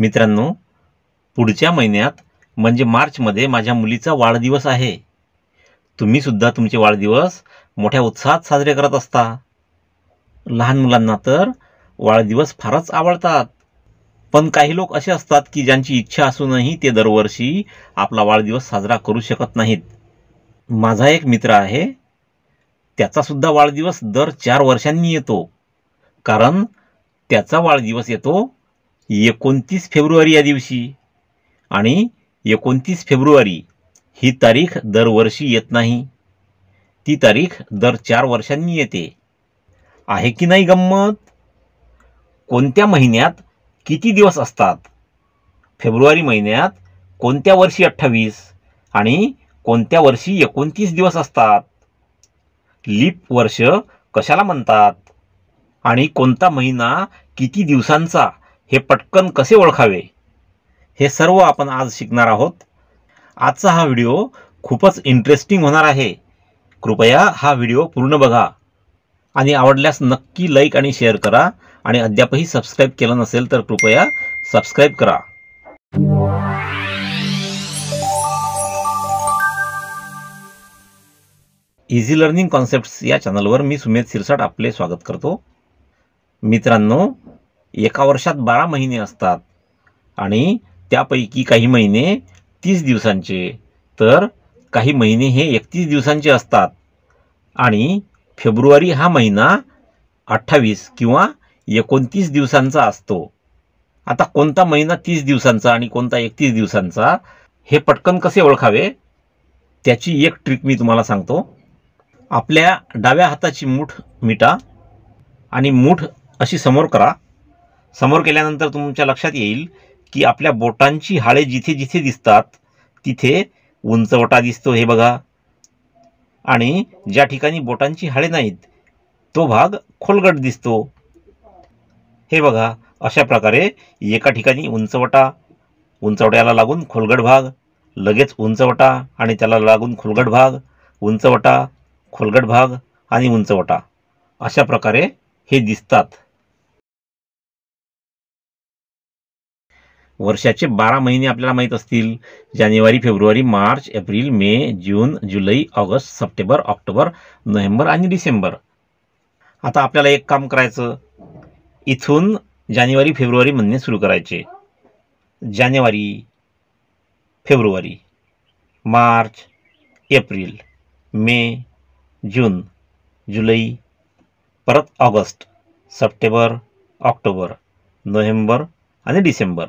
मित्रांनो पुढच्या महिन्यात म्हणजे मार्चमध्ये माझ्या मुलीचा वाढदिवस आहे तुम्हीसुद्धा तुमचे वाढदिवस मोठ्या उत्साहात साजरे करत असता लहान मुलांना तर वाढदिवस फारच आवडतात पण काही लोक असे असतात की ज्यांची इच्छा असूनही ते दरवर्षी आपला वाढदिवस साजरा करू शकत नाहीत माझा एक मित्र आहे त्याचासुद्धा वाढदिवस दर चार वर्षांनी येतो कारण त्याचा वाढदिवस येतो एकोणतीस फेब्रुवारी या दिवशी आणि एकोणतीस फेब्रुवारी ही तारीख दरवर्षी येत नाही ती तारीख दर चार वर्षांनी येते आहे की नाही गंमत कोणत्या महिन्यात किती दिवस असतात फेब्रुवारी महिन्यात कोणत्या वर्षी अठ्ठावीस आणि कोणत्या वर्षी एकोणतीस दिवस असतात लीप वर्ष कशाला म्हणतात आणि कोणता महिना किती दिवसांचा हे पटकन कसे ओळखावे हे सर्व आपण आज शिकणार आहोत आजचा हा व्हिडिओ खूपच इंटरेस्टिंग होणार आहे कृपया हा व्हिडिओ पूर्ण बघा आणि आवडल्यास नक्की लाईक आणि शेअर करा आणि अद्यापही सबस्क्राईब केलं नसेल तर कृपया सबस्क्राईब करा इझी लर्निंग कॉन्सेप्ट्स या चॅनलवर मी सुमेध शिरसाट आपले स्वागत करतो मित्रांनो एका वर्षात बारा महिने असतात आणि त्यापैकी काही महिने तीस दिवसांचे तर काही महिने हे एकतीस दिवसांचे असतात आणि फेब्रुवारी हा महिना अठ्ठावीस किंवा एकोणतीस दिवसांचा असतो आता कोणता महिना तीस दिवसांचा आणि कोणता एकतीस दिवसांचा हे पटकन कसे ओळखावे त्याची एक ट्रिक मी तुम्हाला सांगतो आपल्या डाव्या हाताची मूठ मिटा आणि मूठ अशी समोर करा समोर केल्यानंतर तुमच्या लक्षात येईल की आपल्या बोटांची हाळे जिथे जिथे दिसतात तिथे उंचवटा दिसतो हे बघा आणि ज्या ठिकाणी बोटांची हाळे नाहीत तो भाग खोलगट दिसतो हे बघा अशा प्रकारे एका ठिकाणी उंचवटा उंचवट्याला लागून खोलगट भाग लगेच उंचवटा आणि त्याला लागून खोलगट भाग उंचवटा खोलगट भाग आणि उंचवटा अशा प्रकारे हे दिसतात वर्षाचे बारा महिने आपल्याला माहीत असतील जानेवारी फेब्रुवारी मार्च एप्रिल मे जून जुलै ऑगस्ट सप्टेंबर ऑक्टोबर नोव्हेंबर आणि डिसेंबर आता आपल्याला एक काम करायचं इथून जानेवारी फेब्रुवारी म्हणणे सुरू करायचे जानेवारी फेब्रुवारी मार्च एप्रिल मे जून जुलै परत ऑगस्ट सप्टेंबर ऑक्टोबर नोव्हेंबर आणि डिसेंबर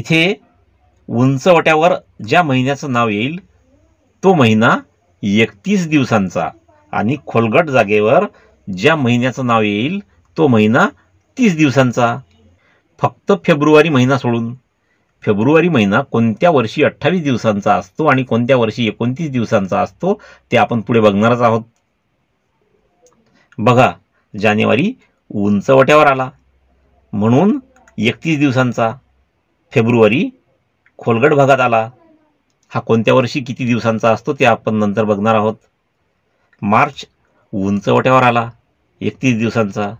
इथे उंचवट्यावर ज्या महिन्याचं नाव येईल तो महिना एकतीस दिवसांचा आणि खोलगट जागेवर ज्या महिन्याचं नाव येईल तो महिना तीस दिवसांचा फक्त फेब्रुवारी महिना सोडून फेब्रुवारी महिना कोणत्या वर्षी अठ्ठावीस दिवसांचा असतो आणि कोणत्या वर्षी एकोणतीस दिवसांचा असतो ते आपण पुढे बघणारच आहोत बघा जानेवारी उंचवट्यावर आला म्हणून एकतीस दिवसांचा फेब्रुवारी खोलगड भागात आला हा कोणत्या वर्षी किती दिवसांचा असतो ते आपण नंतर बघणार आहोत मार्च उंचवट्यावर आला एकतीस दिवसांचा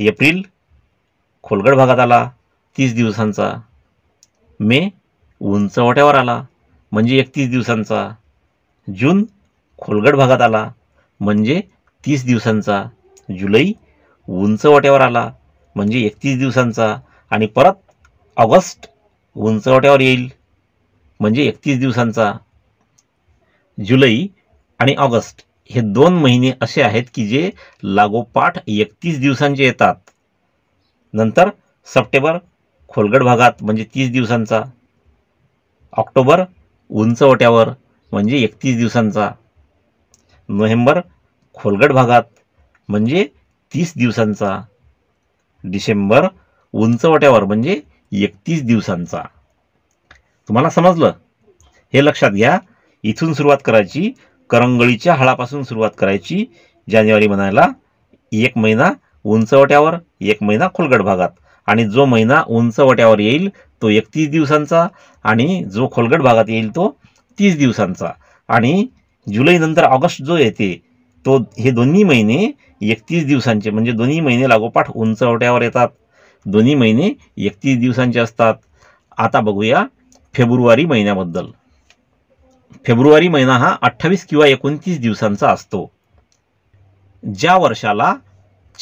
एप्रिल खोलगड भागात आला तीस दिवसांचा मे उंचवट्यावर आला म्हणजे एकतीस दिवसांचा जून खोलगड भागात आला म्हणजे तीस दिवसांचा जुलै उंचवट्यावर आला म्हणजे एकतीस दिवसांचा आणि परत ऑगस्ट उंचवट्यावर येईल म्हणजे एकतीस दिवसांचा जुलै आणि ऑगस्ट हे दोन महिने असे आहेत की जे लागोपाठ एकतीस दिवसांचे येतात नंतर सप्टेंबर खोलगड भागात म्हणजे तीस दिवसांचा ऑक्टोबर उंचवट्यावर म्हणजे एकतीस दिवसांचा नोव्हेंबर खोलगड भागात म्हणजे तीस दिवसांचा डिसेंबर उंचवट्यावर म्हणजे एकतीस दिवसांचा तुम्हाला समजलं हे लक्षात घ्या इथून सुरुवात करायची करंगळीच्या हळापासून सुरुवात करायची जानेवारी महिन्याला एक महिना उंचवट्यावर एक महिना खोलगट भागात आणि जो महिना उंचवट्यावर येईल तो एकतीस दिवसांचा आणि जो खोलगट भागात येईल तो तीस दिवसांचा आणि जुलैनंतर ऑगस्ट जो येते तो हे दोन्ही महिने एकतीस दिवसांचे म्हणजे दोन्ही महिने लागोपाठ उंचवट्यावर येतात दोन्ही महिने एकतीस दिवसांचे असतात आता बघूया फेब्रुवारी महिन्याबद्दल फेब्रुवारी महिना हा अठ्ठावीस किंवा एकोणतीस दिवसांचा असतो ज्या वर्षाला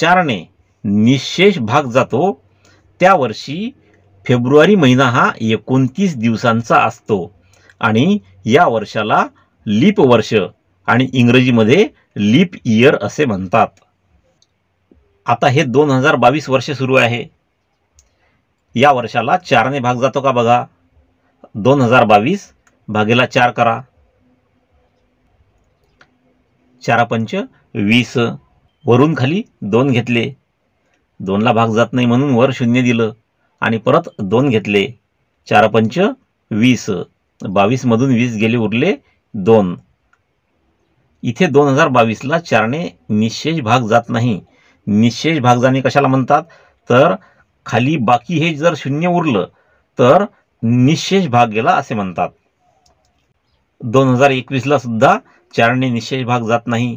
चारणे निशेष भाग जातो त्या वर्षी फेब्रुवारी महिना हा एकोणतीस दिवसांचा असतो आणि या वर्षाला लीप वर्ष आणि इंग्रजीमध्ये लीप इयर असे म्हणतात आता हे दोन हजार बावीस वर्ष सुरू आहे या वर्षाला चारने भाग जातो का बघा दोन हजार बावीस भागेला चार करा पंच वीस वरून खाली दोन घेतले दोनला भाग जात नाही म्हणून वर शून्य दिलं आणि परत दोन घेतले चारपंच वीस बावीसमधून वीस गेले उरले दोन इथे दोन हजार बावीसला चारने निशेष भाग जात नाही निशेष भाग जाणे कशाला म्हणतात तर खाली बाकी हे जर शून्य उरलं तर निशेष भाग गेला असे म्हणतात दोन हजार एकवीसला सुद्धा चारने निशेष भाग जात नाही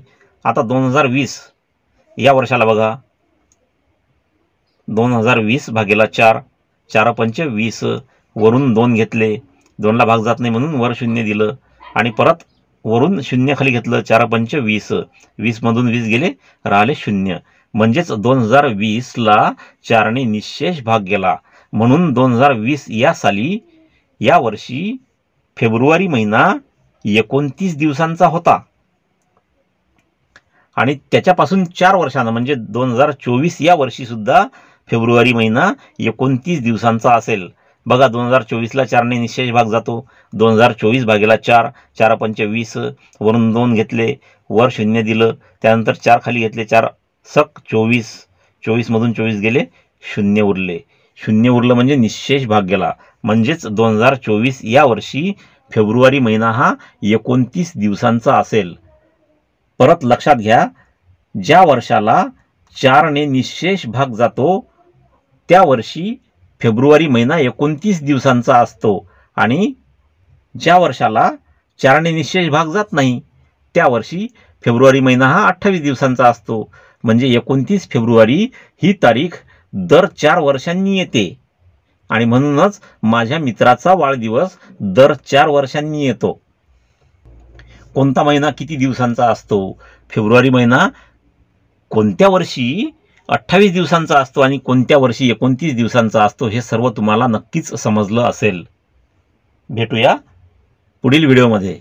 आता दोन हजार वीस या वर्षाला बघा दोन हजार वीस भागेला चार चार पंच वीस वरून दोन घेतले दोनला भाग जात नाही म्हणून वर शून्य दिलं आणि परत वरून शून्य खाली घेतलं चार पंच वीस वीसमधून वीस गेले राहिले शून्य म्हणजेच दोन हजार वीसला चारने निशेष भाग गेला म्हणून दोन हजार वीस या साली या वर्षी फेब्रुवारी महिना एकोणतीस दिवसांचा होता आणि त्याच्यापासून चार वर्षानं म्हणजे दोन हजार चोवीस या वर्षीसुद्धा फेब्रुवारी महिना एकोणतीस दिवसांचा असेल बघा दोन हजार चोवीसला चारने निशेष भाग जातो दोन हजार चोवीस भागेला चार चार पंचवीस वरून दोन घेतले वर शून्य दिलं त्यानंतर चार खाली घेतले चार सक चोवीस चोवीसमधून चोवीस गेले शून्य उरले शून्य उरलं म्हणजे निशेष भाग गेला म्हणजेच दोन हजार चोवीस या वर्षी फेब्रुवारी महिना हा एकोणतीस दिवसांचा असेल परत लक्षात घ्या ज्या वर्षाला चारने निशेष भाग जातो त्या वर्षी फेब्रुवारी महिना एकोणतीस दिवसांचा असतो आणि ज्या वर्षाला चारने निशेष भाग जात नाही त्या वर्षी फेब्रुवारी महिना हा अठ्ठावीस दिवसांचा असतो म्हणजे एकोणतीस फेब्रुवारी ही तारीख दर चार वर्षांनी येते आणि म्हणूनच माझ्या मित्राचा वाढदिवस दर चार वर्षांनी येतो कोणता महिना किती दिवसांचा असतो फेब्रुवारी महिना कोणत्या वर्षी अठ्ठावीस दिवसांचा असतो आणि कोणत्या वर्षी एकोणतीस दिवसांचा असतो हे सर्व तुम्हाला नक्कीच समजलं असेल भेटूया पुढील व्हिडिओमध्ये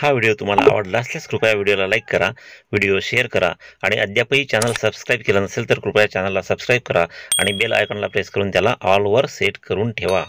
हा व्हिडिओ तुम्हाला आवडला असल्यास कृपया व्हिडिओला लाईक करा व्हिडिओ शेअर करा आणि अद्यापही चॅनल सबस्क्राईब केलं नसेल तर कृपया चॅनलला सबस्क्राईब करा आणि बेल आयकॉनला प्रेस करून त्याला ऑलवर सेट करून ठेवा